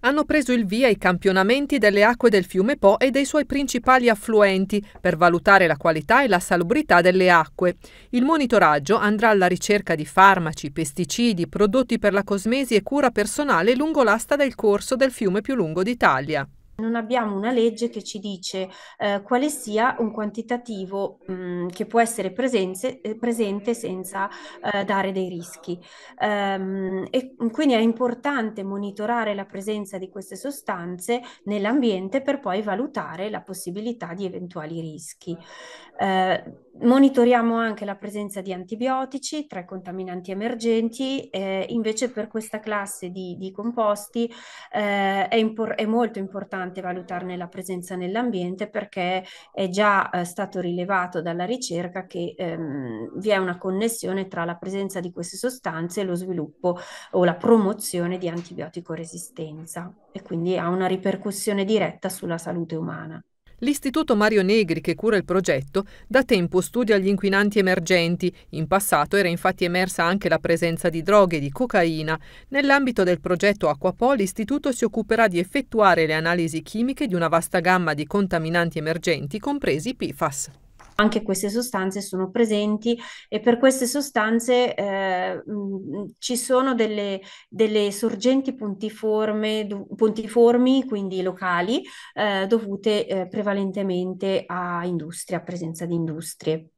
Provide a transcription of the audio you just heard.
hanno preso il via i campionamenti delle acque del fiume Po e dei suoi principali affluenti per valutare la qualità e la salubrità delle acque. Il monitoraggio andrà alla ricerca di farmaci, pesticidi, prodotti per la cosmesi e cura personale lungo l'asta del corso del fiume più lungo d'Italia non abbiamo una legge che ci dice eh, quale sia un quantitativo mh, mm, che può essere presenze, eh, presente senza eh, dare dei rischi. Ehm, e quindi è importante monitorare la presenza di queste sostanze nell'ambiente per poi valutare la possibilità di eventuali rischi. Ehm, monitoriamo anche la presenza di antibiotici tra i contaminanti emergenti, eh, invece per questa classe di, di composti eh, è, impor- è molto importante importante valutarne la presenza nell'ambiente perché è già eh, stato rilevato dalla ricerca che ehm, vi è una connessione tra la presenza di queste sostanze e lo sviluppo o la promozione di antibiotico resistenza e quindi ha una ripercussione diretta sulla salute umana. L'Istituto Mario Negri, che cura il progetto, da tempo studia gli inquinanti emergenti. In passato era infatti emersa anche la presenza di droghe e di cocaina. Nell'ambito del progetto Acquapò, l'Istituto si occuperà di effettuare le analisi chimiche di una vasta gamma di contaminanti emergenti, compresi PFAS anche queste sostanze sono presenti e per queste sostanze eh, ci sono delle, delle sorgenti pontiforme, do, quindi locali, eh, dovute eh, prevalentemente a industria, a presenza di industrie.